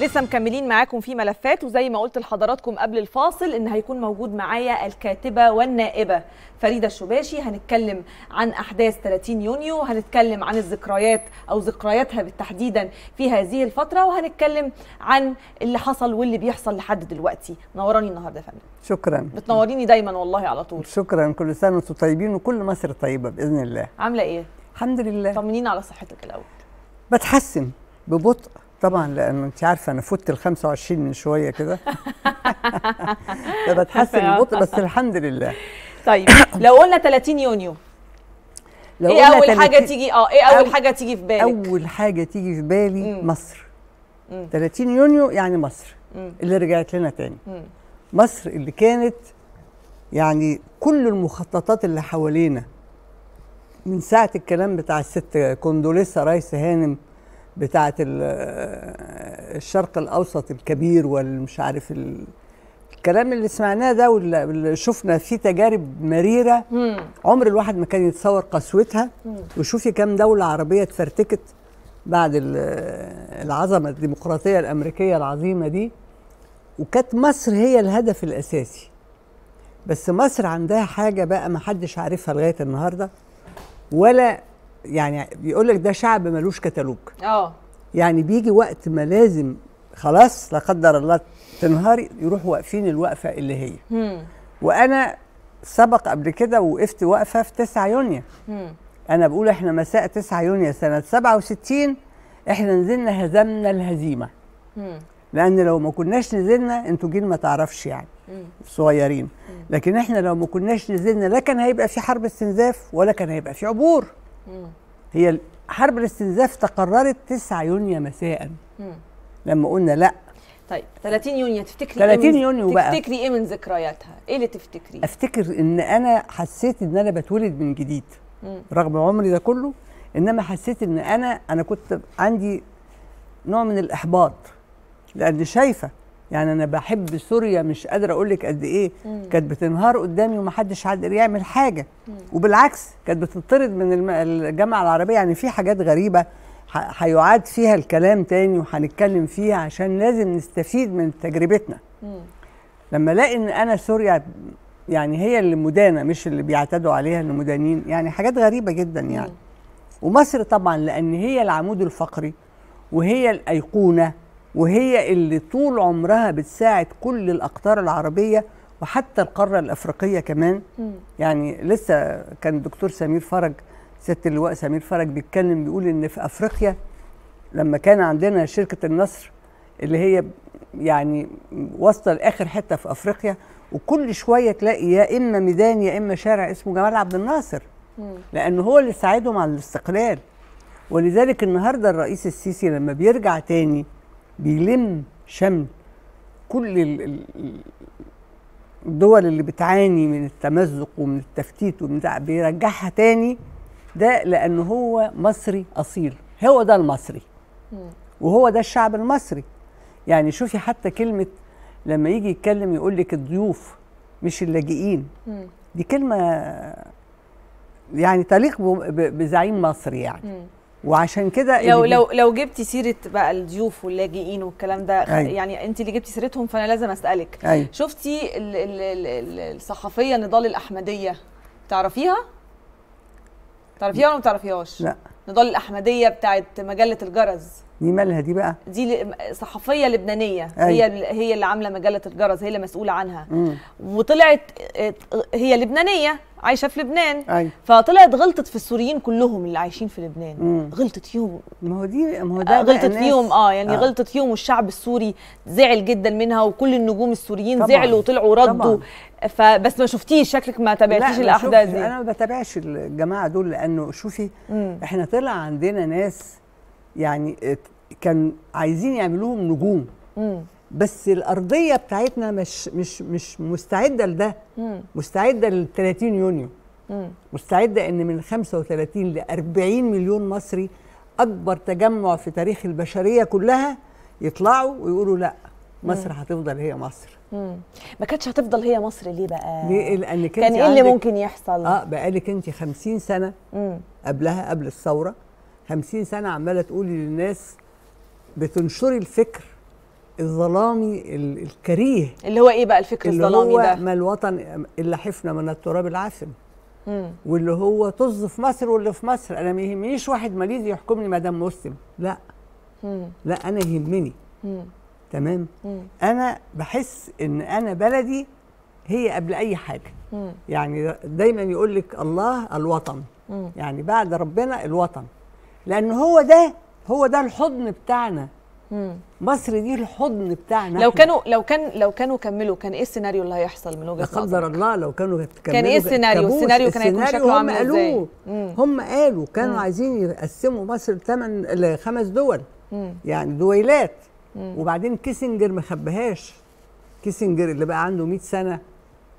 لسه مكملين معاكم في ملفات وزي ما قلت لحضراتكم قبل الفاصل ان هيكون موجود معايا الكاتبه والنائبه فريده الشباشي هنتكلم عن احداث 30 يونيو وهنتكلم عن الذكريات او ذكرياتها بالتحديدا في هذه الفتره وهنتكلم عن اللي حصل واللي بيحصل لحد دلوقتي منوراني النهارده يا فندم شكرا بتنوريني دايما والله على طول شكرا كل سنه وانتم طيبين وكل مصر طيبه باذن الله عامله ايه الحمد لله طمنينا على صحتك الاول بتحسن ببطء طبعا لانه انت عارفه انا فت ال 25 من شويه كده فبتحسن البطء بس الحمد لله طيب لو قلنا 30 يونيو لو ايه اول تلت... حاجه تيجي اه ايه اول, أول حاجه تيجي في بالك اول حاجه تيجي في بالي مم. مصر مم. 30 يونيو يعني مصر مم. اللي رجعت لنا تاني مم. مصر اللي كانت يعني كل المخططات اللي حوالينا من ساعه الكلام بتاع الست كوندوليسا رايس هانم بتاعه الشرق الاوسط الكبير والمش عارف الكلام اللي سمعناه ده واللي شفنا فيه تجارب مريره عمر الواحد ما كان يتصور قسوتها وشوفي كم دوله عربيه اتفرتكت بعد العظمه الديمقراطيه الامريكيه العظيمه دي وكانت مصر هي الهدف الاساسي بس مصر عندها حاجه بقى ما حدش عارفها لغايه النهارده ولا يعني بيقول لك ده شعب ملوش كتالوج اه يعني بيجي وقت ما لازم خلاص لا قدر الله تنهاري يروحوا واقفين الوقفه اللي هي مم. وانا سبق قبل كده وقفت وقفه في 9 يونيو انا بقول احنا مساء 9 يونيو سنه 67 احنا نزلنا هزمنا الهزيمه مم. لان لو ما كناش نزلنا انتوا جيل ما تعرفش يعني صغيرين لكن احنا لو ما كناش نزلنا لا كان هيبقى في حرب استنزاف ولا كان هيبقى في عبور هي حرب الاستنزاف تقررت 9 يونيو مساء لما قلنا لا طيب 30 يونيو تفتكري 30 إيه يونيو بقى تفتكري ايه من ذكرياتها؟ ايه اللي تفتكريه؟ افتكر ان انا حسيت ان انا بتولد من جديد مم. رغم عمري ده كله انما حسيت ان انا انا كنت عندي نوع من الاحباط لان شايفه يعني انا بحب سوريا مش قادره اقول لك قد ايه كانت بتنهار قدامي ومحدش قادر يعمل حاجه مم. وبالعكس كانت بتطرد من الجامعه العربيه يعني في حاجات غريبه هيعاد فيها الكلام تاني وهنتكلم فيها عشان لازم نستفيد من تجربتنا مم. لما الاقي ان انا سوريا يعني هي اللي مدانه مش اللي بيعتدوا عليها المدانين يعني حاجات غريبه جدا يعني مم. ومصر طبعا لان هي العمود الفقري وهي الايقونه وهي اللي طول عمرها بتساعد كل الأقطار العربية وحتى القارة الأفريقية كمان م. يعني لسه كان الدكتور سمير فرج سيادة اللواء سمير فرج بيتكلم بيقول إن في أفريقيا لما كان عندنا شركة النصر اللي هي يعني واصله لاخر حته في افريقيا وكل شويه تلاقي يا اما ميدان يا اما شارع اسمه جمال عبد الناصر لان هو اللي ساعدهم على الاستقلال ولذلك النهارده الرئيس السيسي لما بيرجع تاني بيلم شمل كل الدول اللي بتعاني من التمزق ومن التفتيت ومن بيرجعها تاني ده لأن هو مصري أصيل هو ده المصري وهو ده الشعب المصري يعني شوفي حتى كلمة لما يجي يتكلم يقول لك الضيوف مش اللاجئين دي كلمة يعني تليق بزعيم مصري يعني وعشان كده لو لو لو جبتي سيره بقى الضيوف واللاجئين والكلام ده أيوة. يعني انت اللي جبتي سيرتهم فانا لازم اسالك أيوة. شفتي الـ الـ الـ الصحفيه نضال الاحمديه تعرفيها تعرفيها ولا ما تعرفيهاش لا نضال الاحمديه بتاعت مجله الجرز دي مالها دي بقى دي صحفيه لبنانيه أيوة. هي هي اللي عامله مجله الجرز هي اللي مسؤوله عنها مم. وطلعت آه، آه، هي لبنانيه عايشه في لبنان أي. أيوة. فطلعت غلطت في السوريين كلهم اللي عايشين في لبنان مم. غلطت فيهم ما هو دي ما هو ده آه، غلطت فيهم اه يعني آه. غلطت فيهم والشعب السوري زعل جدا منها وكل النجوم السوريين طبعًا. زعلوا وطلعوا ردوا فبس ما شفتيش شكلك ما تابعتيش الاحداث دي انا ما بتابعش الجماعه دول لانه شوفي مم. احنا طلع عندنا ناس يعني كان عايزين يعملوهم نجوم مم. بس الارضيه بتاعتنا مش مش مش مستعده لده مستعده لل 30 يونيو مستعده ان من 35 ل 40 مليون مصري اكبر تجمع في تاريخ البشريه كلها يطلعوا ويقولوا لا مصر مم. هتفضل هي مصر مم. ما كانتش هتفضل هي مصر ليه بقى ليه لان كان ايه اللي ممكن يحصل اه بقالك انت 50 سنه مم. قبلها قبل الثوره 50 سنه عماله تقولي للناس بتنشري الفكر الظلامي الكريه اللي هو ايه بقى الفكر الظلامي ده؟ اللي هو ما الوطن الا حفنه من التراب العاثم واللي هو طز في مصر واللي في مصر انا ما يهمنيش واحد ماليزي يحكمني ما دام مسلم لا مم. لا انا يهمني تمام مم. انا بحس ان انا بلدي هي قبل اي حاجه مم. يعني دايما يقول لك الله الوطن مم. يعني بعد ربنا الوطن لان هو ده هو ده الحضن بتاعنا مم. مصر دي الحضن بتاعنا لو كانوا لو كان لو كانوا كملوا كان ايه السيناريو اللي هيحصل من وجهه نظرك؟ لا قدر الله لو كانوا كملوا كان ايه السيناريو؟ السيناريو كان هيكون شكله عامل ازاي؟ هم قالوا كانوا مم. عايزين يقسموا مصر لثمان لخمس دول مم. يعني دويلات مم. وبعدين كيسنجر ما خبهاش كيسنجر اللي بقى عنده 100 سنه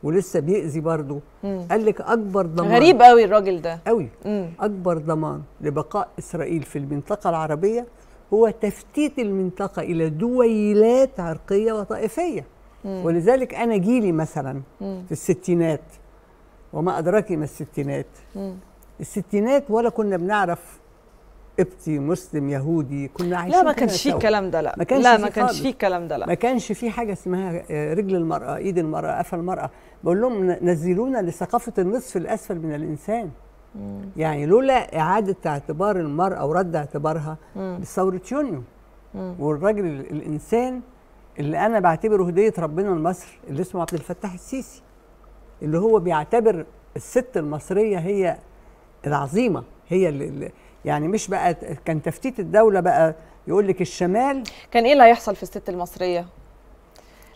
ولسه بيأذي برضه قال لك اكبر ضمان غريب قوي الراجل ده قوي مم. اكبر ضمان لبقاء اسرائيل في المنطقه العربيه هو تفتيت المنطقة إلى دويلات عرقية وطائفية مم. ولذلك أنا جيلي مثلا مم. في الستينات وما أدراكي ما الستينات مم. الستينات ولا كنا بنعرف قبطي مسلم يهودي كنا عايشين لا ما كانش فيه الكلام ده لا ما كانش لا ما كانش فيه الكلام ده لا ما كانش فيه حاجه اسمها آه، رجل المراه ايد المراه قفا المراه بقول لهم نزلونا لثقافه النصف الاسفل من الانسان يعني لولا اعاده اعتبار المراه ورد اعتبارها بثوره يونيو والراجل الانسان اللي انا بعتبره هديه ربنا لمصر اللي اسمه عبد الفتاح السيسي اللي هو بيعتبر الست المصريه هي العظيمه هي اللي يعني مش بقى كان تفتيت الدوله بقى يقول لك الشمال كان ايه اللي هيحصل في الست المصريه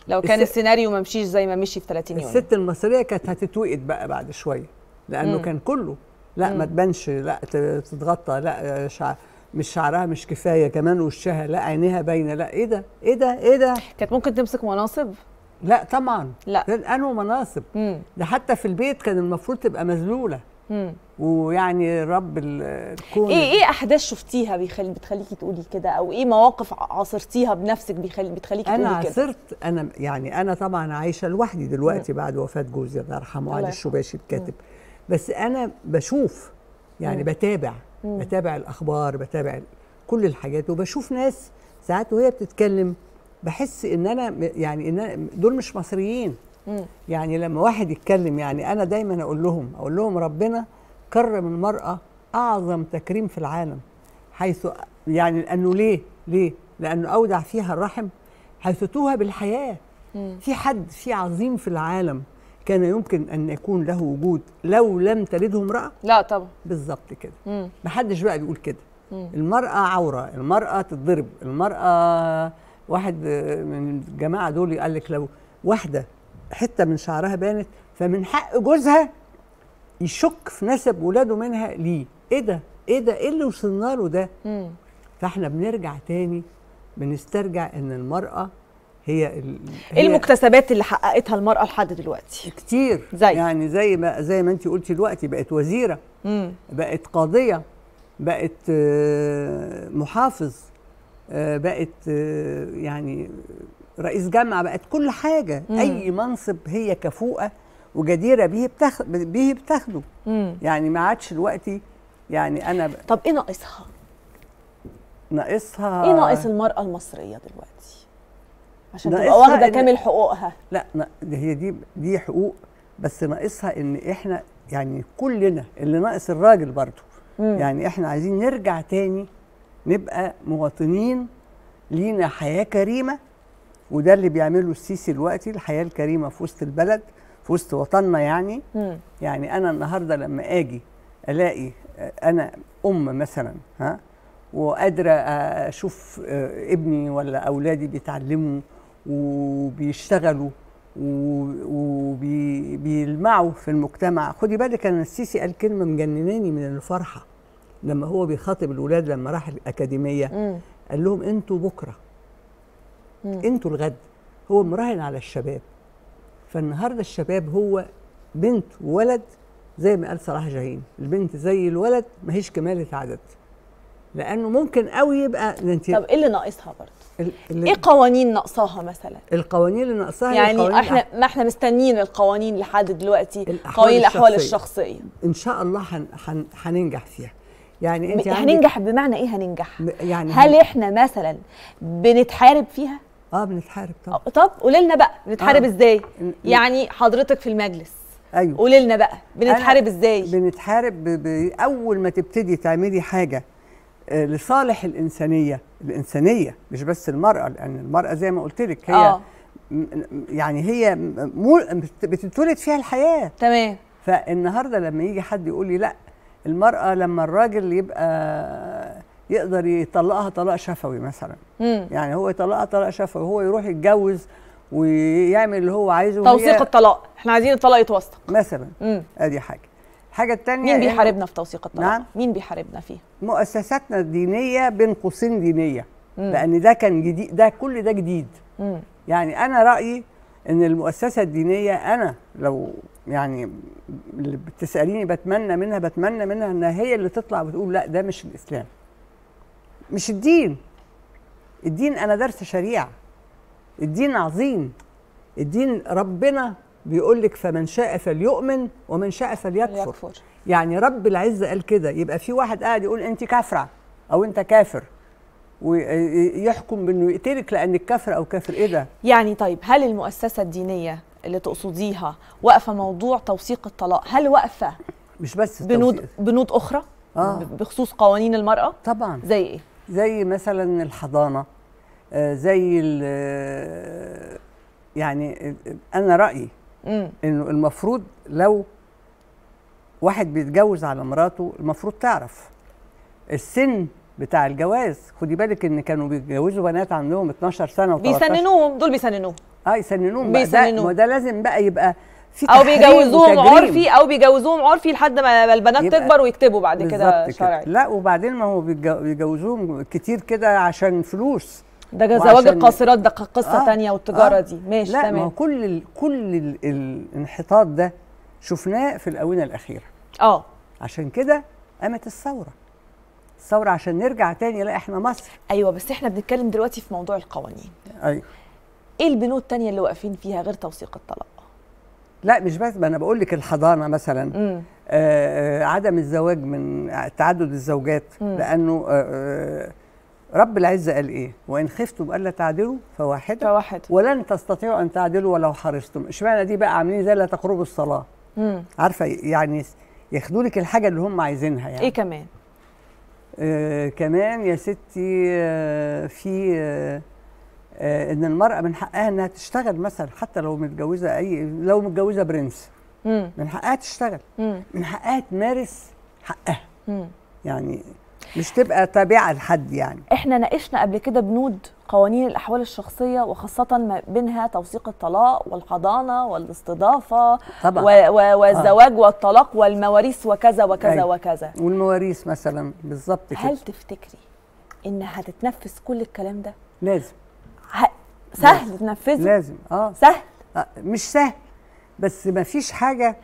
لو كان الس... السيناريو ما مشيش زي ما مشي في 30 يوم الست المصريه كانت هتتوقد بقى بعد شويه لانه مم. كان كله لا مم. ما تبانش لا تتغطى لا آه، شعر مش شعرها مش كفايه كمان وشها لا عينيها باينه لا ايه ده ايه ده ايه ده كانت ممكن تمسك مناصب لا طبعا لا كان انو مناصب مم. ده حتى في البيت كان المفروض تبقى مذلوله ويعني رب الكون ايه ايه احداث شفتيها بيخلي بتخليكي تقولي كده او ايه مواقف عاصرتيها بنفسك بيخلي بتخليكي تقولي كده انا عاصرت انا يعني انا طبعا عايشه لوحدي دلوقتي مم. بعد وفاه جوزي الله يرحمه علي الشباشي الكاتب مم. بس انا بشوف يعني م. بتابع م. بتابع الاخبار بتابع كل الحاجات وبشوف ناس ساعات وهي بتتكلم بحس ان انا يعني ان أنا دول مش مصريين يعني لما واحد يتكلم يعني انا دايما اقول لهم اقول لهم ربنا كرم المراه اعظم تكريم في العالم حيث يعني لانه ليه ليه لانه اودع فيها الرحم حيث توها بالحياه في حد في عظيم في العالم كان يمكن ان يكون له وجود لو لم تلده امراه لا طبعا بالظبط كده ما محدش بقى بيقول كده مم. المراه عوره المراه تتضرب المراه واحد من الجماعه دول قال لك لو واحده حته من شعرها بانت فمن حق جوزها يشك في نسب ولاده منها ليه ايه ده ايه ده ايه اللي وصلنا له ده مم. فاحنا بنرجع تاني بنسترجع ان المراه هي ايه المكتسبات اللي حققتها المراه لحد دلوقتي كتير زي يعني زي ما زي ما انت قلتي دلوقتي بقت وزيره مم. بقت قاضيه بقت آه، محافظ آه، بقت آه، يعني رئيس جامعه بقت كل حاجه مم. اي منصب هي كفوقه وجديره به بتاخده يعني ما عادش دلوقتي يعني انا ب... طب ايه ناقصها ناقصها ايه ناقص المراه المصريه دلوقتي عشان تبقى واخده كامل حقوقها لا هي دي دي حقوق بس ناقصها ان احنا يعني كلنا اللي ناقص الراجل برضه يعني احنا عايزين نرجع تاني نبقى مواطنين لينا حياه كريمه وده اللي بيعمله السيسي دلوقتي الحياه الكريمه في وسط البلد في وسط وطننا يعني مم. يعني انا النهارده لما اجي الاقي انا ام مثلا ها وقادره اشوف آه، ابني ولا اولادي بيتعلموا وبيشتغلوا وبيلمعوا في المجتمع خدي بالك انا السيسي قال كلمه مجنناني من الفرحه لما هو بيخاطب الولاد لما راح الاكاديميه قال لهم انتوا بكره انتوا الغد هو مراهن على الشباب فالنهارده الشباب هو بنت وولد زي ما قال صلاح جاهين البنت زي الولد ما هيش كمالة عدد لانه ممكن قوي يبقى انت طب ايه اللي ناقصها برضه اللي ايه قوانين ناقصاها مثلا القوانين اللي ناقصاها يعني احنا ما احنا مستنيين القوانين لحد دلوقتي قوانين الاحوال الشخصيه ان شاء الله هن هن هننجح فيها يعني انت هننجح بمعنى ايه هننجح يعني هل احنا مثلا بنتحارب فيها اه بنتحارب طبعا طب قولي لنا بقى بنتحارب آه. ازاي يعني حضرتك في المجلس ايوه قولي لنا بقى بنتحارب ازاي بنتحارب اول ما تبتدي تعملي حاجه لصالح الانسانيه الانسانيه مش بس المراه لان المراه زي ما قلت لك هي أوه. يعني هي بتتولد فيها الحياه تمام فالنهارده لما يجي حد يقول لي لا المراه لما الراجل يبقى يقدر يطلقها طلاق شفوي مثلا مم. يعني هو يطلقها طلاق شفوي هو يروح يتجوز ويعمل اللي هو عايزه توثيق الطلاق احنا عايزين الطلاق يتوثق مثلا مم. ادي حاجه الحاجه الثانيه مين بيحاربنا في توثيق الطلاق نعم؟ مين بيحاربنا فيه مؤسساتنا الدينيه بين قوسين دينيه مم. لان ده كان جديد ده كل ده جديد مم. يعني انا رايي ان المؤسسه الدينيه انا لو يعني اللي بتساليني بتمنى منها بتمنى منها انها هي اللي تطلع وتقول لا ده مش الاسلام مش الدين الدين انا درس شريعه الدين عظيم الدين ربنا بيقول لك فمن شاء فليؤمن ومن شاء فليكفر يعني رب العزه قال كده يبقى في واحد قاعد يقول انت كافره او انت كافر ويحكم بانه يقتلك لانك كافر او كافر ايه ده يعني طيب هل المؤسسه الدينيه اللي تقصديها واقفه موضوع توثيق الطلاق هل واقفه مش بس بنود بنود اخرى آه. بخصوص قوانين المراه طبعا زي ايه زي مثلا الحضانه آه زي آه، يعني انا رايي انه المفروض لو واحد بيتجوز على مراته المفروض تعرف السن بتاع الجواز خدي بالك ان كانوا بيتجوزوا بنات عندهم 12 سنه و بيسننوهم دول بيسننوهم اه يسننوهم بيسننوهم ده, ده لازم بقى يبقى في او بيجوزوهم عرفي او بيجوزوهم عرفي لحد ما البنات تكبر ويكتبوا بعد كده شرعي لا وبعدين ما هو بيجوزوهم كتير كده عشان فلوس ده زواج القاصرات ده قصه آه تانية والتجاره آه دي ماشي لا تمام ما كل الـ كل الـ الانحطاط ده شفناه في الاونه الاخيره اه عشان كده قامت الثوره الثوره عشان نرجع تاني لا احنا مصر ايوه بس احنا بنتكلم دلوقتي في موضوع القوانين ايوه ايه البنود التانية اللي واقفين فيها غير توثيق الطلاق لا مش بس ما انا بقول لك الحضانه مثلا آه،, آه عدم الزواج من تعدد الزوجات م. لانه آه, آه، رب العزة قال إيه؟ وإن خفتم ألا تعدلوا فواحدة فواحدة ولن تستطيعوا أن تعدلوا ولو حرصتم، اشمعنى دي بقى عاملين زي لا تقربوا الصلاة. مم. عارفة يعني ياخدوا لك الحاجة اللي هم عايزينها يعني. إيه كمان؟ آه كمان يا ستي آه في آه آه إن المرأة من حقها إنها تشتغل مثلا حتى لو متجوزة أي لو متجوزة برنس. مم. من حقها تشتغل. مم. من حقها تمارس حقها. مم. يعني مش تبقى تابعه لحد يعني احنا ناقشنا قبل كده بنود قوانين الاحوال الشخصيه وخاصه ما بينها توثيق الطلاق والحضانه والاستضافه طبعا. و- آه. والزواج آه. والطلاق والمواريث وكذا وكذا أي. أيوة. وكذا والمواريث مثلا بالظبط كده هل تفتكري ان هتتنفذ كل الكلام ده لازم ه... سهل لازم. تنفذه لازم اه سهل آه. مش سهل بس ما فيش حاجه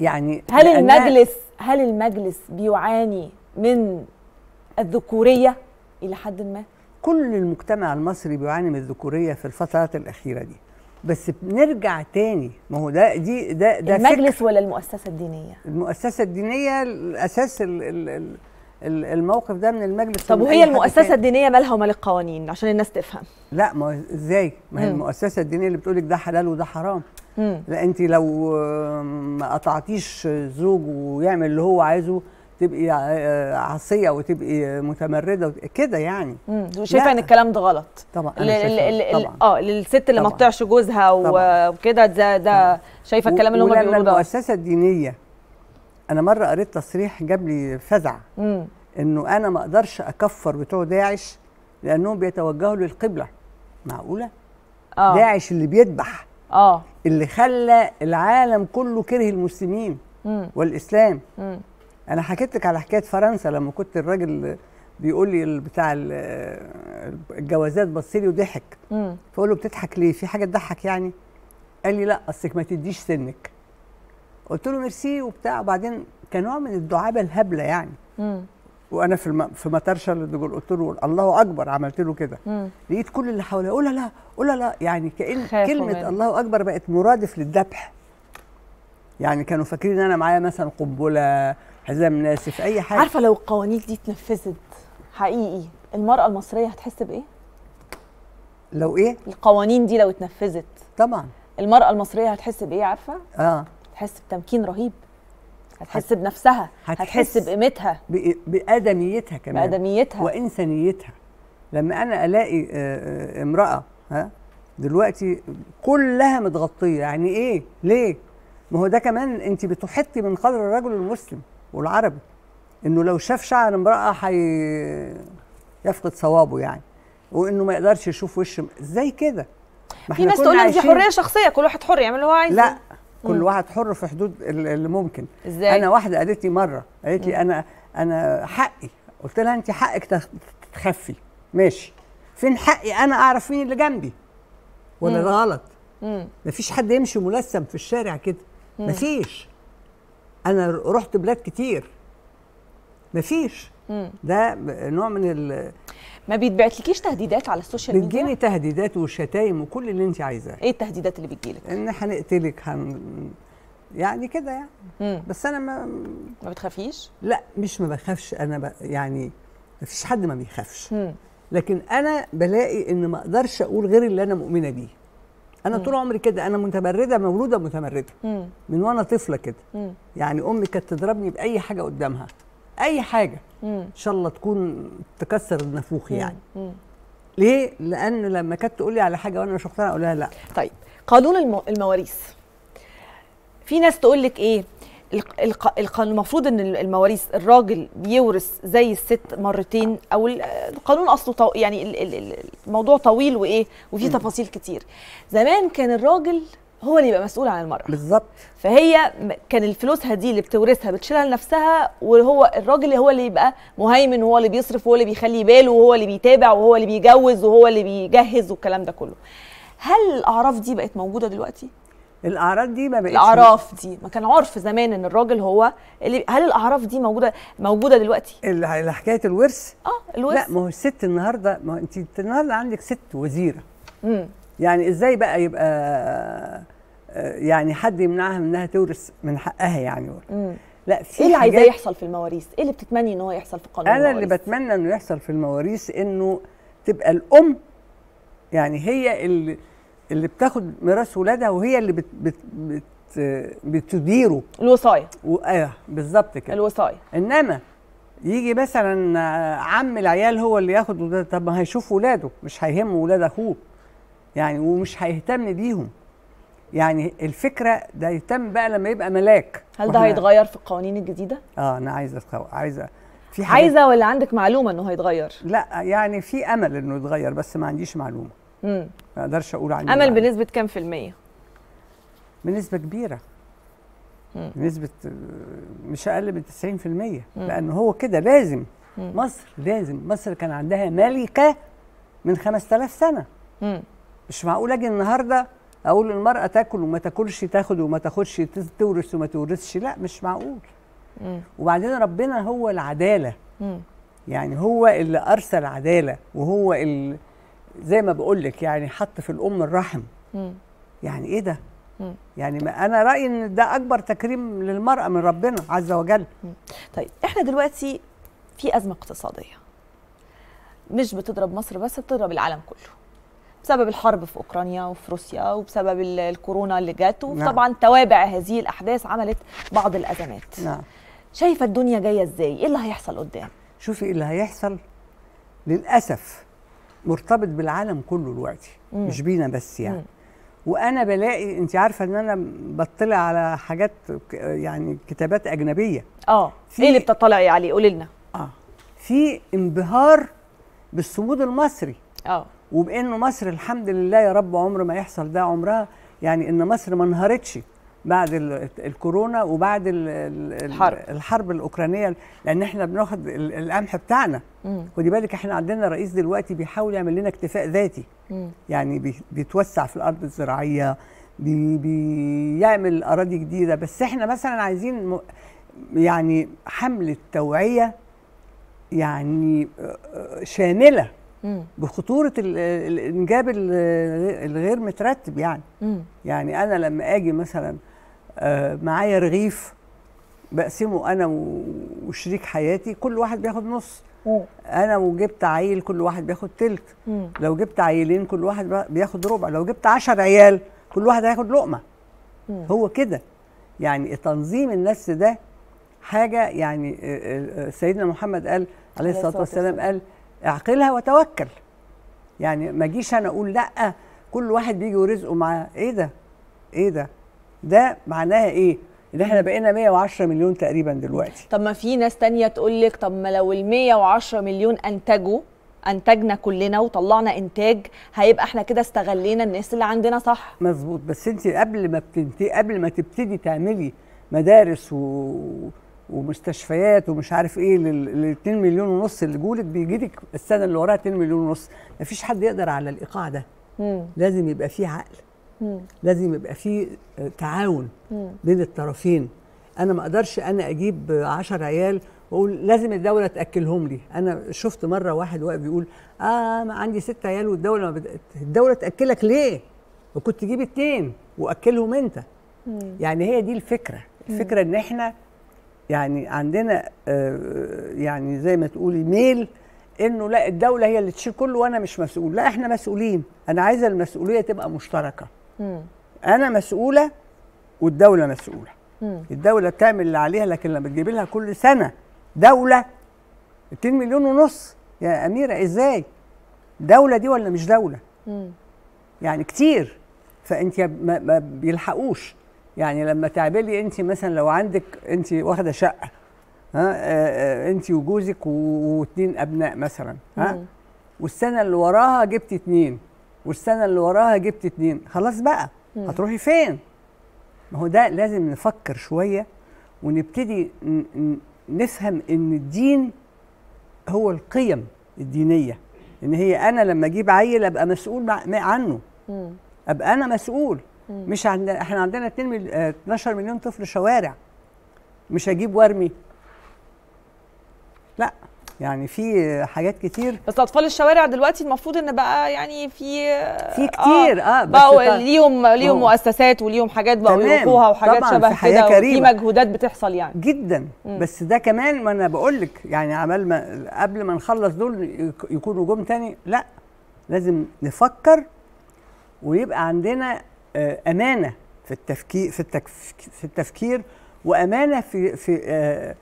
يعني هل المجلس هل المجلس بيعاني من الذكوريه الى حد ما كل المجتمع المصري بيعاني من الذكوريه في الفترات الاخيره دي بس بنرجع تاني ما هو ده دي ده ده المجلس فكر. ولا المؤسسه الدينيه المؤسسه الدينيه الاساس الـ الـ الـ الموقف ده من المجلس طب وهي المؤسسه كان. الدينيه مالها ومال القوانين عشان الناس تفهم لا ما ازاي ما هي المؤسسه الدينيه اللي بتقولك ده حلال وده حرام لا انت لو ما قطعتيش زوج ويعمل اللي هو عايزه تبقي آه، عصيه وتبقي متمرده كده يعني وشايفه ان الكلام ده غلط طبعا اه للست اللي ما تطيعش جوزها وكده ده ده شايفه الكلام اللي هم بيقولوه ده المؤسسه الدينيه انا مره قريت تصريح جاب لي فزع انه انا ما اقدرش اكفر بتوع داعش لانهم بيتوجهوا للقبله معقوله آه. داعش اللي بيذبح اه اللي خلى العالم كله كره المسلمين مم. والاسلام مم. انا حكيت لك على حكايه فرنسا لما كنت الراجل بيقول لي بتاع الجوازات بص لي وضحك فقول له بتضحك ليه في حاجه تضحك يعني قال لي لا اصلك ما تديش سنك قلت له ميرسي وبتاع وبعدين كنوع من الدعابه الهبله يعني مم. وانا في الم... في مطار شارل دول قلت له الله اكبر عملت له كده لقيت كل اللي حواليا قول لا قول لا يعني كان كلمه مني. الله اكبر بقت مرادف للذبح يعني كانوا فاكرين انا معايا مثلا قنبله انا اسف اي حاجه عارفه لو القوانين دي اتنفذت حقيقي المراه المصريه هتحس بايه لو ايه القوانين دي لو اتنفذت طبعا المراه المصريه هتحس بايه عارفه اه هتحس بتمكين رهيب هتحس بنفسها هتحس, هتحس بقيمتها بادميتها كمان بادميتها وانسانيتها لما انا الاقي آه، آه، امراه ها دلوقتي كلها متغطيه يعني ايه ليه ما هو ده كمان انت بتحطي من قدر الرجل المسلم والعربي انه لو شاف شعر امراه حي يفقد صوابه يعني وانه ما يقدرش يشوف وش ازاي كده في ناس تقول لك دي حريه شخصيه كل واحد حر يعمل اللي هو عايزه لا كل مم. واحد حر في حدود اللي ممكن ازاي انا واحده قالت لي مره قالت لي انا انا حقي قلت لها انت حقك تخفي ماشي فين حقي انا اعرف مين اللي جنبي ولا ده غلط مفيش حد يمشي ملثم في الشارع كده مفيش انا رحت بلاد كتير مفيش ده نوع من ال ما بيتبعتلكيش تهديدات على السوشيال ميديا؟ بتجيني تهديدات وشتايم وكل اللي انت عايزاه ايه التهديدات اللي بتجيلك؟ ان هنقتلك هن يعني كده يعني مم. بس انا ما ما بتخافيش؟ لا مش ما بخافش انا ب... يعني ما فيش حد ما بيخافش مم. لكن انا بلاقي ان ما اقدرش اقول غير اللي انا مؤمنه بيه انا طول عمري كده انا متمرده مولوده متمرده مم. من وانا طفله كده يعني امي كانت تضربني باي حاجه قدامها اي حاجه ان شاء الله تكون تكسر النافوخ يعني مم. ليه لان لما كانت تقول لي على حاجه وانا مش مقتنعه اقول لها لا طيب قانون المواريث في ناس تقول لك ايه المفروض ان المواريث الراجل بيورث زي الست مرتين او القانون اصله طو... يعني الموضوع طويل وايه وفيه تفاصيل كتير زمان كان الراجل هو اللي يبقى مسؤول عن المرأة بالظبط فهي كان الفلوسها دي اللي بتورثها بتشيلها لنفسها وهو الراجل هو اللي يبقى مهيمن وهو اللي بيصرف وهو اللي بيخلي باله وهو اللي بيتابع وهو اللي بيجوز وهو اللي بيجهز والكلام ده كله هل الأعراف دي بقت موجودة دلوقتي؟ الاعراف دي ما بقتش الاعراف دي ما كان عرف زمان ان الراجل هو اللي هل الاعراف دي موجوده موجوده دلوقتي حكايه الورث اه الورث لا ما هو الست النهارده ما انت النهارده عندك ست وزيره امم يعني ازاي بقى يبقى آه، يعني حد يمنعها من انها تورث من حقها يعني امم لا في ايه اللي عايزاه يحصل في المواريث؟ ايه اللي بتتمني ان هو يحصل في قانون انا المواريث؟ اللي بتمنى انه يحصل في المواريث انه تبقى الام يعني هي اللي اللي بتاخد ميراث ولادها وهي اللي بت بت بت بتديره الوصايه و... ايوه بالظبط كده الوصايه انما يجي مثلا عم العيال هو اللي ياخد ولاده طب ما هيشوف ولاده مش هيهم ولاد اخوه يعني ومش هيهتم بيهم يعني الفكره ده يهتم بقى لما يبقى ملاك هل ده هيتغير في القوانين الجديده؟ اه انا عايزه أتخو... عايزه في حاجة... عايزه ولا عندك معلومه انه هيتغير؟ لا يعني في امل انه يتغير بس ما عنديش معلومه ما اقدرش اقول عنه امل يعني. بنسبه كام في الميه بنسبه كبيره مم. بنسبه مش اقل من 90% لان هو كده لازم مم. مصر لازم مصر كان عندها ملكه من 5000 سنه مم. مش معقول اجي النهارده اقول المراه تاكل وما تاكلش تاخد وما تاخدش تورث وما تورثش لا مش معقول مم. وبعدين ربنا هو العداله مم. يعني هو اللي ارسل عداله وهو اللي زي ما بقول لك يعني حط في الام الرحم يعني ايه ده يعني ما انا رايي ان ده اكبر تكريم للمراه من ربنا عز وجل طيب احنا دلوقتي في ازمه اقتصاديه مش بتضرب مصر بس بتضرب العالم كله بسبب الحرب في اوكرانيا وفي روسيا وبسبب الكورونا اللي جت نعم. وطبعا نعم. توابع هذه الاحداث عملت بعض الازمات نعم. شايفه الدنيا جايه ازاي ايه اللي هيحصل قدام شوفي إيه اللي هيحصل للاسف مرتبط بالعالم كله دلوقتي مش بينا بس يعني مم. وانا بلاقي انت عارفه ان انا بطلع على حاجات يعني كتابات اجنبيه اه ايه اللي بتطلعي عليه قولي لنا اه في انبهار بالصمود المصري اه وبانه مصر الحمد لله يا رب عمر ما يحصل ده عمرها يعني ان مصر ما انهارتش بعد الكورونا وبعد الحرب الحرب الاوكرانيه لان احنا بناخد القمح بتاعنا خدي بالك احنا عندنا رئيس دلوقتي بيحاول يعمل لنا اكتفاء ذاتي مم. يعني بيتوسع في الارض الزراعيه بي بيعمل اراضي جديده بس احنا مثلا عايزين يعني حمله توعيه يعني آه، شامله بخطوره الانجاب الغير مترتب يعني مم. يعني انا لما اجي مثلا آه، معايا رغيف بقسمه انا وشريك حياتي كل واحد بياخد نص مم. انا وجبت عيل كل واحد بياخد تلت مم. لو جبت عيلين كل واحد بياخد ربع لو جبت عشر عيال كل واحد هياخد لقمه مم. هو كده يعني تنظيم النفس ده حاجه يعني آه، آه، سيدنا محمد قال عليه الصلاه والسلام قال اعقلها وتوكل يعني ما اجيش انا اقول لا كل واحد بيجي ورزقه معاه ايه ده ايه ده ده معناها ايه؟ ان احنا بقينا 110 مليون تقريبا دلوقتي طب ما في ناس تانية تقول لك طب ما لو ال 110 مليون انتجوا انتجنا كلنا وطلعنا انتاج هيبقى احنا كده استغلينا الناس اللي عندنا صح مظبوط بس انت قبل ما بتنتي قبل ما تبتدي تعملي مدارس و... ومستشفيات ومش عارف ايه لل 2 مليون ونص اللي جولك بيجي لك السنه اللي وراها 2 مليون ونص مفيش حد يقدر على الايقاع ده مم. لازم يبقى فيه عقل لازم يبقى في تعاون مم. بين الطرفين انا ما اقدرش انا اجيب 10 عيال واقول لازم الدوله تاكلهم لي انا شفت مره واحد واقف بيقول اه ما عندي ست عيال والدوله ما بت... الدوله تاكلك ليه وكنت تجيب اتنين واكلهم انت مم. يعني هي دي الفكره الفكره مم. ان احنا يعني عندنا آه يعني زي ما تقولي ميل انه لا الدوله هي اللي تشيل كله وانا مش مسؤول لا احنا مسؤولين انا عايزه المسؤوليه تبقى مشتركه انا مسؤوله والدوله مسؤوله الدوله بتعمل اللي عليها لكن لما بتجيب لها كل سنه دوله 2 مليون ونص يا اميره ازاي دوله دي ولا مش دوله يعني كتير فانت ما, بيلحقوش يعني لما تعملي انت مثلا لو عندك انت واخده شقه ها آه، آه، انت وجوزك واثنين ابناء مثلا ها والسنه اللي وراها جبت اثنين والسنه اللي وراها جبت اتنين خلاص بقى هتروحي فين ما هو ده لازم نفكر شويه ونبتدي نفهم ان الدين هو القيم الدينيه ان هي انا لما اجيب عيل ابقى مسؤول عنه ابقى انا مسؤول مش عندنا احنا عندنا 2 مل... 12 آه، مليون طفل شوارع مش هجيب وارمي لا يعني في حاجات كتير بس اطفال الشوارع دلوقتي المفروض ان بقى يعني في في آه، كتير اه, آه بقوا ليهم ليهم مؤسسات وليهم حاجات بقوا يروحوها وحاجات شبه كده في مجهودات بتحصل يعني جدا م. بس ده كمان ما انا بقول لك يعني عمال ما قبل ما نخلص دول يكونوا جم تاني لا لازم نفكر ويبقى عندنا آه، امانه في التفكير في التفكير, في التفكير وامانه في في آه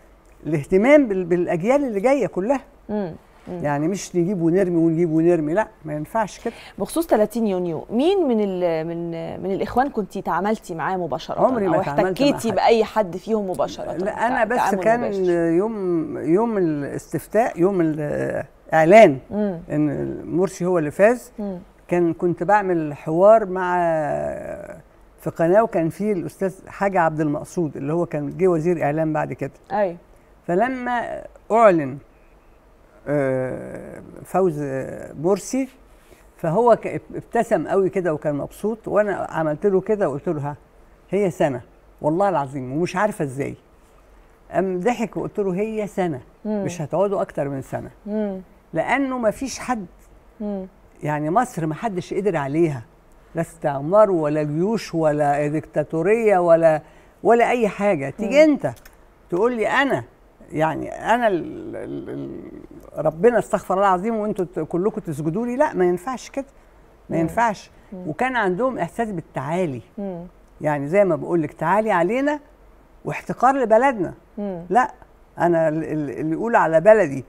الاهتمام بالاجيال اللي جايه كلها مم. مم. يعني مش نجيب ونرمي ونجيب ونرمي لا ما ينفعش كده بخصوص 30 يونيو مين من ال من من الاخوان كنت تعاملتي معاه مباشره عمري ما او احتكيتي باي حد فيهم مباشره لا انا بس كان مباشر. يوم يوم الاستفتاء يوم الاعلان مم. ان مرسي هو اللي فاز مم. كان كنت بعمل حوار مع في قناه وكان فيه الاستاذ حاجه عبد المقصود اللي هو كان جه وزير اعلام بعد كده ايوه فلما أعلن آه، فوز آه، مرسي فهو ابتسم قوي كده وكان مبسوط وانا عملت له كده وقلت له ها هي سنه والله العظيم ومش عارفه ازاي قام ضحك وقلت له هي سنه مم. مش هتقعدوا اكتر من سنه مم. لانه ما فيش حد مم. يعني مصر ما حدش قدر عليها لا استعمار ولا جيوش ولا ديكتاتوريه ولا ولا اي حاجه تيجي انت تقول لي انا يعني انا ال ال ربنا استغفر الله العظيم وانتوا كلكم تسجدوا لي لا ما ينفعش كده ما ينفعش وكان عندهم احساس بالتعالي يعني زي ما بقول لك تعالي علينا واحتقار لبلدنا لا انا اللي يقول على بلدي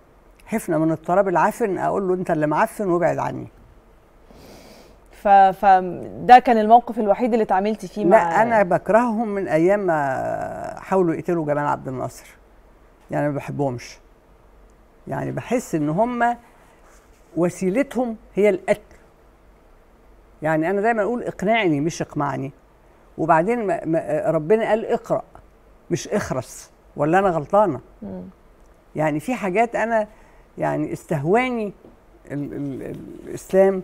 حفنه من التراب العفن اقول له انت اللي معفن وابعد عني فده كان الموقف الوحيد اللي اتعاملتي فيه مع لا انا بكرههم من ايام ما حاولوا يقتلوا جمال عبد الناصر يعني ما بحبهمش يعني بحس ان هم وسيلتهم هي القتل يعني انا دايما اقول اقنعني مش اقمعني وبعدين ربنا قال اقرا مش اخرس ولا انا غلطانه يعني في حاجات انا يعني استهواني الـ الـ الاسلام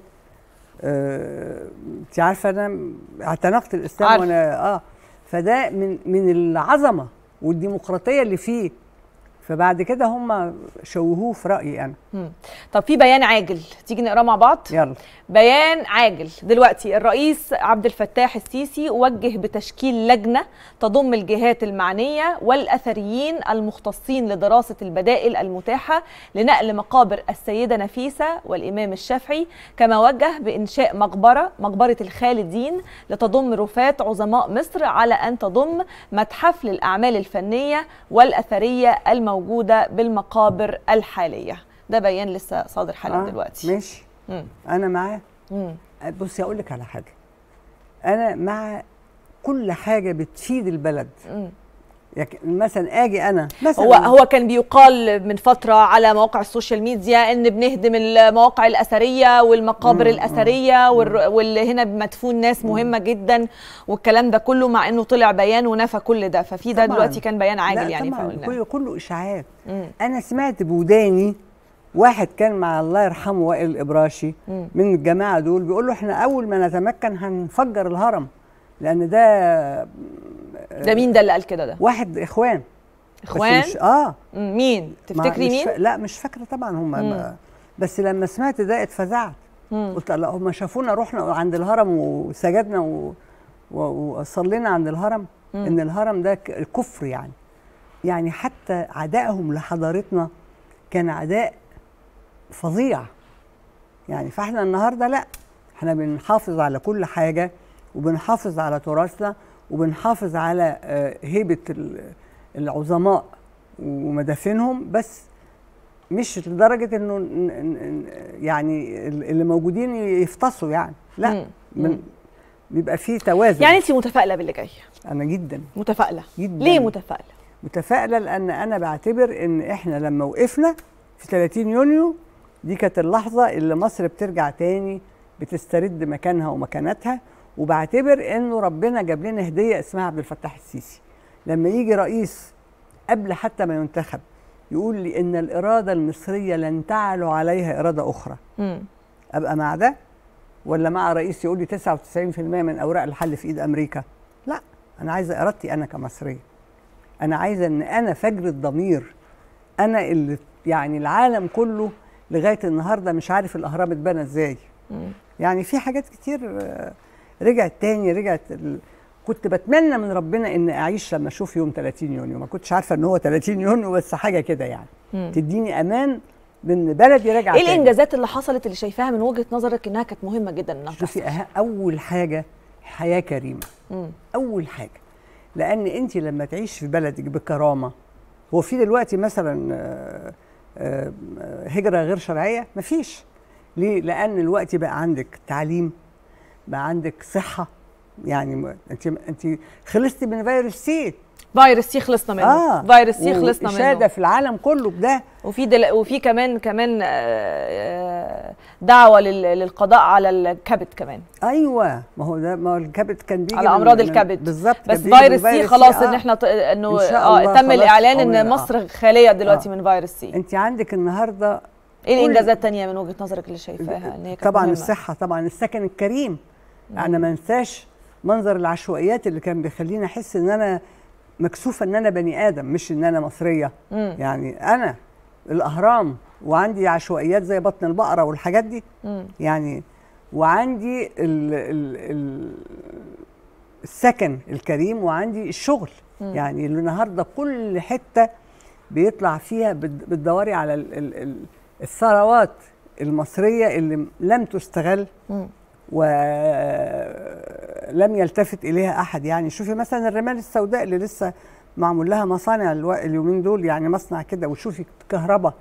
آه، انت آه عارفه انا اعتنقت الاسلام عارف. وانا اه فده من من العظمه والديمقراطيه اللي فيه فبعد كده هم شوهوه في رايي انا مم. طب في بيان عاجل تيجي نقراه مع بعض يلا بيان عاجل دلوقتي الرئيس عبد الفتاح السيسي وجه بتشكيل لجنه تضم الجهات المعنيه والاثريين المختصين لدراسه البدائل المتاحه لنقل مقابر السيده نفيسه والامام الشافعي كما وجه بانشاء مقبره مقبره الخالدين لتضم رفات عظماء مصر على ان تضم متحف للاعمال الفنيه والاثريه الموجودة موجوده بالمقابر الحاليه ده بيان لسه صادر حالا آه دلوقتي ماشي مم. انا معاه بصي اقول لك على حاجه انا مع كل حاجه بتفيد البلد مم. مثلا اجي انا مثلا هو هو كان بيقال من فتره على مواقع السوشيال ميديا ان بنهدم المواقع الاثريه والمقابر مم. الاثريه واللي هنا مدفون ناس مهمه مم. جدا والكلام ده كله مع انه طلع بيان ونفى كل ده ففي ده دلوقتي كان بيان عاجل يعني فقلنا كله كله اشاعات انا سمعت بوداني واحد كان مع الله يرحمه وائل الابراشي مم. من الجماعه دول بيقول له احنا اول ما نتمكن هنفجر الهرم لان ده ده مين ده اللي قال كده ده؟ واحد اخوان اخوان؟ مش اه مين؟ تفتكري مين؟ لا مش فاكره طبعا هم ما... بس لما سمعت ده اتفزعت قلت لا هم شافونا رحنا عند الهرم وسجدنا و... و... وصلينا عند الهرم مم. ان الهرم ده الكفر يعني يعني حتى عدائهم لحضارتنا كان عداء فظيع يعني فاحنا النهارده لا احنا بنحافظ على كل حاجه وبنحافظ على تراثنا وبنحافظ على آه، هيبه العظماء ومدافنهم بس مش لدرجه انه يعني اللي موجودين يفتصوا يعني لا من بيبقى في توازن يعني انت متفائله باللي جاي انا جدا متفائله جدا ليه متفائله متفائله لان انا بعتبر ان احنا لما وقفنا في 30 يونيو دي كانت اللحظه اللي مصر بترجع تاني بتسترد مكانها ومكانتها وبعتبر انه ربنا جاب لنا هديه اسمها عبد الفتاح السيسي لما يجي رئيس قبل حتى ما ينتخب يقول لي ان الاراده المصريه لن تعلو عليها اراده اخرى م. ابقى مع ده ولا مع رئيس يقول لي 99% من اوراق الحل في ايد امريكا لا انا عايزه ارادتي انا كمصريه انا عايزه ان انا فجر الضمير انا اللي يعني العالم كله لغايه النهارده مش عارف الاهرام اتبنى ازاي يعني في حاجات كتير رجعت تاني رجعت ال... كنت بتمنى من ربنا ان اعيش لما اشوف يوم 30 يونيو ما كنتش عارفه ان هو 30 يونيو بس حاجه كده يعني مم. تديني امان من بلدي راجعه ايه الانجازات اللي حصلت اللي شايفاها من وجهه نظرك انها كانت مهمه جدا انها شوفي أه، اول حاجه حياه كريمه مم. اول حاجه لان انت لما تعيش في بلدك بكرامه هو في دلوقتي مثلا آه، آه، هجره غير شرعيه مفيش ليه لان الوقت بقى عندك تعليم بقى عندك صحه يعني انت انت خلصتي من فيروس سي فيروس سي خلصنا منه آه. فيروس سي خلصنا منه شهاده في العالم كله بده وفي دل... وفي كمان كمان آه، آه، دعوه لل... للقضاء على الكبد كمان ايوه ما هو ده ما هو الكبد كان بيجي على امراض الكبد بالظبط بس فيروس سي خلاص آه. ان احنا ط... انه إن آه تم الاعلان ان مصر آه. خاليه دلوقتي آه. من فيروس سي انت عندك النهارده ايه الانجازات الثانيه من وجهه نظرك اللي شايفاها ان هي طبعا مهمة. الصحه طبعا السكن الكريم انا ما انساش منظر العشوائيات اللي كان بيخليني احس ان انا مكسوفه ان انا بني ادم مش ان انا مصريه مم. يعني انا الاهرام وعندي عشوائيات زي بطن البقره والحاجات دي مم. يعني وعندي الـ الـ الـ السكن الكريم وعندي الشغل مم. يعني النهارده كل حته بيطلع فيها بتدوري على الثروات المصريه اللي لم تستغل مم. ولم يلتفت اليها احد يعني شوفي مثلا الرمال السوداء اللي لسه معمول لها مصانع اليومين دول يعني مصنع كده وشوفي الكهرباء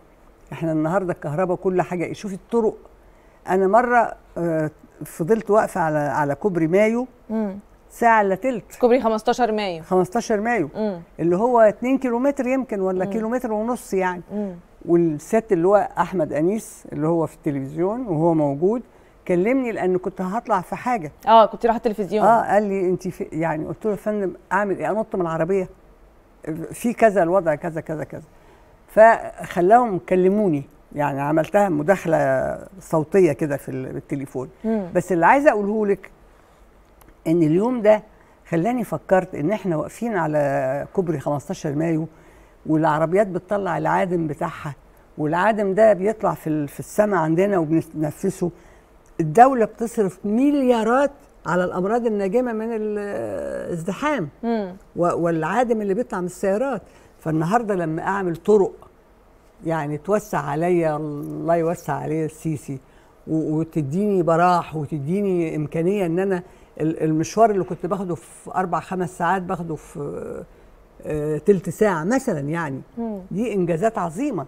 احنا النهارده الكهرباء كل حاجه شوفي الطرق انا مره آه، فضلت واقفه على على كوبري مايو ساعه الا تلت كوبري 15 مايو 15 مايو اللي هو 2 كيلومتر يمكن ولا كيلومتر ونص يعني والست اللي هو احمد انيس اللي هو في التلفزيون وهو موجود كلمني لان كنت هطلع في حاجه اه كنت رايحه التلفزيون اه قال لي انت في يعني قلت له يا فندم اعمل ايه انط من العربيه في كذا الوضع كذا كذا كذا فخلاهم كلموني يعني عملتها مداخله صوتيه كده في التليفون مم. بس اللي عايزه اقوله لك ان اليوم ده خلاني فكرت ان احنا واقفين على كوبري 15 مايو والعربيات بتطلع العادم بتاعها والعادم ده بيطلع في في السماء عندنا وبنتنفسه الدولة بتصرف مليارات على الامراض الناجمه من الازدحام والعادم اللي بيطلع من السيارات فالنهارده لما اعمل طرق يعني توسع عليا الله يوسع عليا السيسي وتديني براح وتديني امكانيه ان انا المشوار اللي كنت باخده في اربع خمس ساعات باخده في آه، تلت ساعه مثلا يعني دي انجازات عظيمه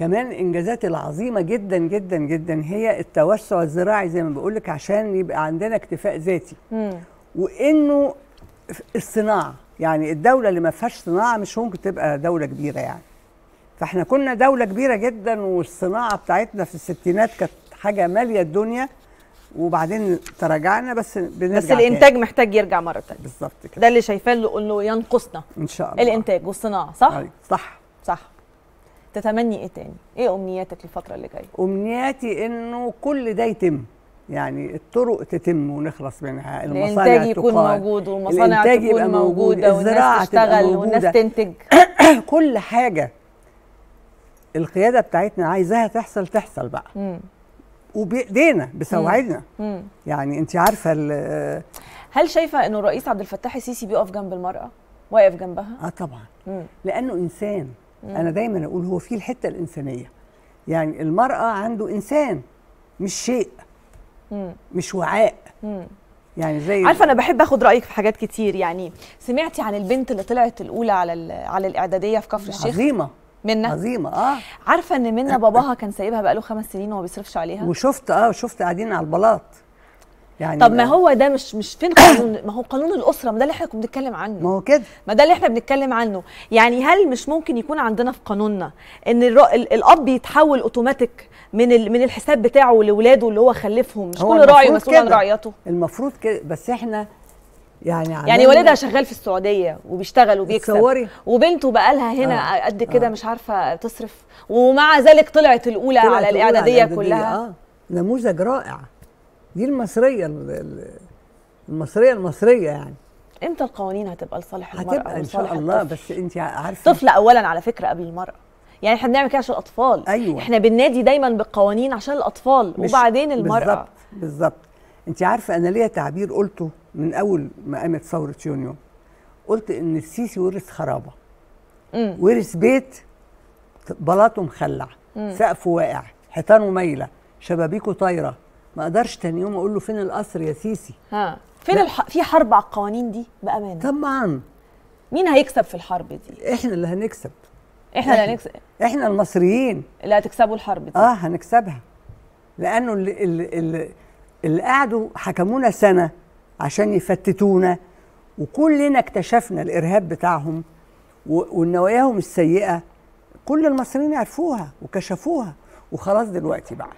كمان الانجازات العظيمه جدا جدا جدا هي التوسع الزراعي زي ما بقول لك عشان يبقى عندنا اكتفاء ذاتي وانه الصناعه يعني الدوله اللي ما فيهاش صناعه مش ممكن تبقى دوله كبيره يعني فاحنا كنا دوله كبيره جدا والصناعه بتاعتنا في الستينات كانت حاجه ماليه الدنيا وبعدين تراجعنا بس بنرجع بس الانتاج تاني. محتاج يرجع مره ثانيه بالظبط كده ده اللي شايفاه انه ينقصنا ان شاء الله الانتاج والصناعه صح؟ أيوة. صح صح تتمني ايه تاني؟ ايه امنياتك الفتره اللي جايه؟ امنياتي انه كل ده يتم يعني الطرق تتم ونخلص منها المصانع الانتاج يكون تقال. موجود والمصانع تكون موجوده والناس تشتغل والناس تنتج كل حاجه القياده بتاعتنا عايزاها تحصل تحصل بقى م. وبايدينا بسواعدنا يعني انت عارفه هل شايفه انه الرئيس عبد الفتاح السيسي بيقف جنب المراه واقف جنبها اه طبعا مم. لانه انسان انا دايما اقول هو في الحته الانسانيه يعني المراه عنده انسان مش شيء مم. مش وعاء مم. يعني زي عارفه انا بحب اخد رايك في حاجات كتير يعني سمعتي عن البنت اللي طلعت الاولى على على الاعداديه في كفر الشيخ عظيمه منا عظيمه اه عارفه ان منا باباها كان سايبها بقاله خمس سنين وما بيصرفش عليها وشفت اه شفت قاعدين على البلاط يعني طب ما هو ده مش مش فين قانون ما هو قانون الاسره ما ده اللي احنا كنا بنتكلم عنه ما هو كده ما ده اللي احنا بنتكلم عنه يعني هل مش ممكن يكون عندنا في قانوننا ان الاب يتحول اوتوماتيك من من الحساب بتاعه لاولاده اللي هو خلفهم مش هو كل راعي مسؤول عن رعيته المفروض كده بس احنا يعني يعني والدها شغال في السعوديه وبيشتغل وبيكسب تصوري وبنته بقى لها هنا آه. قد كده آه. مش عارفه تصرف ومع ذلك طلعت الاولى طلعت على الاعداديه كلها آه. نموذج رائع دي المصريه المصريه المصريه يعني امتى القوانين هتبقى لصالح المراه هتبقى ان شاء الله الطفل. بس انت عارفه الطفل اولا على فكره قبل المراه يعني احنا بنعمل كده عشان الاطفال أيوة. احنا بننادي دايما بالقوانين عشان الاطفال وبعدين المراه بالظبط بالظبط انت عارفه انا ليا تعبير قلته من اول ما قامت ثوره يونيو قلت ان السيسي ورث خرابه مم. ورث بيت بلاطه مخلع سقفه واقع حيطانه مايله شبابيكه طايره ما اقدرش تاني يوم اقول له فين القصر يا سيسي ها فين الح... في حرب على القوانين دي بامانه طبعا مين هيكسب في الحرب دي احنا اللي هنكسب احنا, اللي هنكسب احنا المصريين اللي هتكسبوا الحرب دي اه هنكسبها لانه اللي اللي, اللي, اللي قعدوا حكمونا سنه عشان يفتتونا وكلنا اكتشفنا الارهاب بتاعهم ونواياهم السيئه كل المصريين عرفوها وكشفوها وخلاص دلوقتي بقى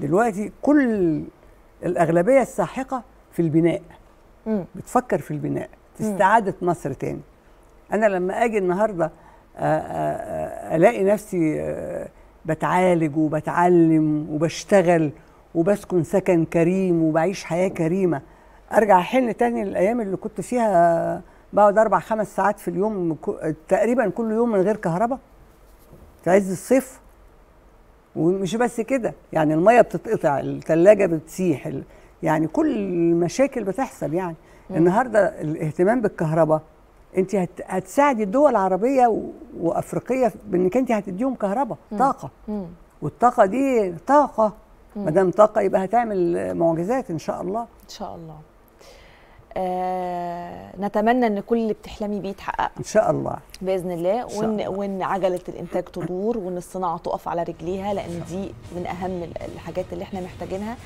دلوقتي كل الاغلبيه الساحقه في البناء بتفكر في البناء في استعاده مصر تاني انا لما اجي النهارده آه، آه، آه، الاقي نفسي بتعالج وبتعلم وبشتغل وبسكن سكن كريم وبعيش حياه كريمه ارجع احن تاني للايام اللي كنت فيها بقعد اربع خمس ساعات في اليوم تقريبا كل يوم من غير كهرباء في عز الصيف ومش بس كده يعني الميه بتتقطع الثلاجه بتسيح يعني كل المشاكل بتحصل يعني مم. النهارده الاهتمام بالكهرباء انت هت... هتساعدي الدول العربيه و... وافريقيه بانك انت هتديهم كهرباء طاقه مم. والطاقه دي طاقه ما دام طاقه يبقى هتعمل معجزات ان شاء الله ان شاء الله آه، نتمنى ان كل اللي بتحلمي بيه يتحقق ان شاء الله باذن الله وان الله. وان عجله الانتاج تدور وان الصناعه تقف على رجليها لان دي من اهم الحاجات اللي احنا محتاجينها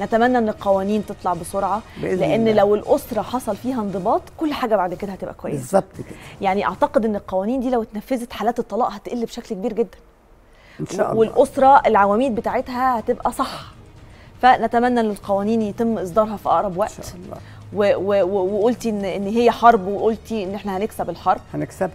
نتمنى ان القوانين تطلع بسرعه بإذن لان الله. لو الاسره حصل فيها انضباط كل حاجه بعد كده هتبقى كويسه بالظبط كده يعني اعتقد ان القوانين دي لو اتنفذت حالات الطلاق هتقل بشكل كبير جدا ان شاء الله والاسره العواميد بتاعتها هتبقى صح فنتمنى ان القوانين يتم اصدارها في اقرب وقت إن شاء الله. وقلتي ان ان هي حرب وقلتي ان احنا هنكسب الحرب هنكسبها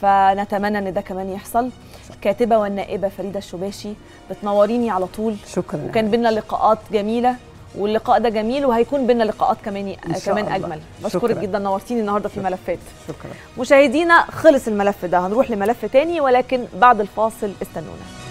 فنتمنى ان ده كمان يحصل الكاتبه والنائبه فريده الشباشي بتنوريني على طول شكرا وكان بينا لقاءات جميله واللقاء ده جميل وهيكون بينا لقاءات كمان كمان اجمل بشكرك جدا نورتيني النهارده في ملفات شكرا مشاهدينا خلص الملف ده هنروح لملف تاني ولكن بعد الفاصل استنونا